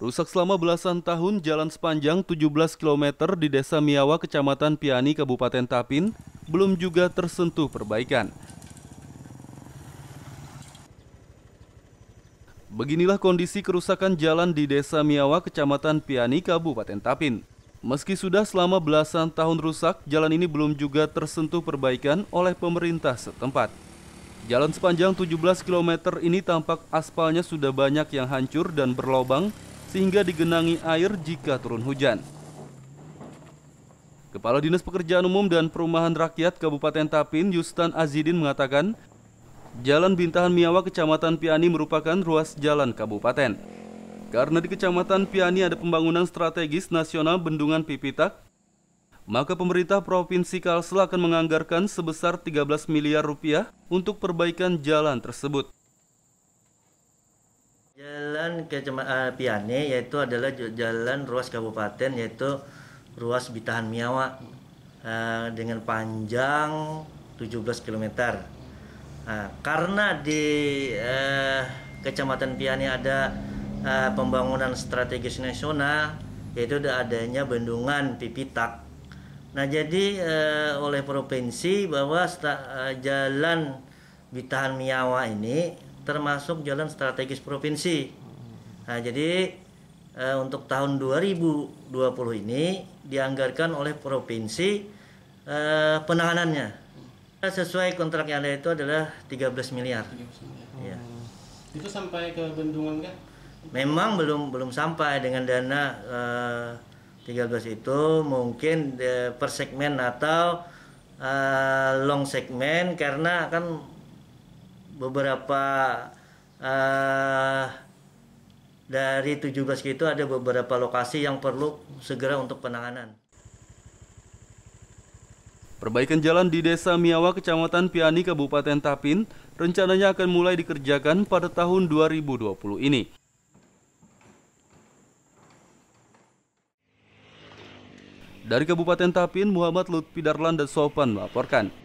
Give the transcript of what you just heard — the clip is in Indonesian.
Rusak selama belasan tahun jalan sepanjang 17 km di Desa Miawa, Kecamatan Piani, Kabupaten Tapin, belum juga tersentuh perbaikan. Beginilah kondisi kerusakan jalan di Desa Miawa, Kecamatan Piani, Kabupaten Tapin. Meski sudah selama belasan tahun rusak, jalan ini belum juga tersentuh perbaikan oleh pemerintah setempat. Jalan sepanjang 17 km ini tampak aspalnya sudah banyak yang hancur dan berlobang sehingga digenangi air jika turun hujan. Kepala Dinas Pekerjaan Umum dan Perumahan Rakyat Kabupaten Tapin, Yustan Azidin mengatakan, Jalan Bintahan Miawa Kecamatan Piani merupakan ruas jalan kabupaten. Karena di Kecamatan Piani ada pembangunan strategis nasional bendungan Pipitak, maka pemerintah Provinsi Kalsel akan menganggarkan sebesar 13 miliar rupiah untuk perbaikan jalan tersebut. Jalan Kecamatan eh, Piane yaitu adalah jalan ruas kabupaten yaitu ruas Bitahan Miawa eh, dengan panjang 17 km. Nah, karena di uh, Kecamatan Piane ada uh, pembangunan strategis nasional yaitu adanya bendungan Pipitak. Nah, jadi oleh provinsi bahwa jalan Bitahan Miawa ini termasuk jalan strategis provinsi. Nah, jadi e, untuk tahun 2020 ini dianggarkan oleh provinsi e, eh, penanganannya. Sesuai kontrak yang ada itu adalah 13 miliar. 13 miliar. Ya. Itu sampai ke bendungan kan? Memang belum belum sampai dengan dana e, eh, 13 itu mungkin per segmen atau e, long segmen karena kan beberapa uh, dari 17 itu ada beberapa lokasi yang perlu segera untuk penanganan. Perbaikan jalan di Desa Miawa, Kecamatan Piani, Kabupaten Tapin, rencananya akan mulai dikerjakan pada tahun 2020 ini. Dari Kabupaten Tapin, Muhammad Lutfi Darlan dan Sopan melaporkan.